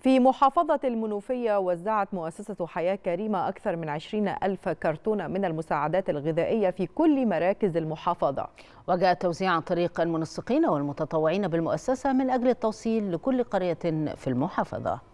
في محافظة المنوفية وزعت مؤسسة حياة كريمة أكثر من 20 ألف كرتونة من المساعدات الغذائية في كل مراكز المحافظة وجاء التوزيع عن طريق المنسقين والمتطوعين بالمؤسسة من أجل التوصيل لكل قرية في المحافظة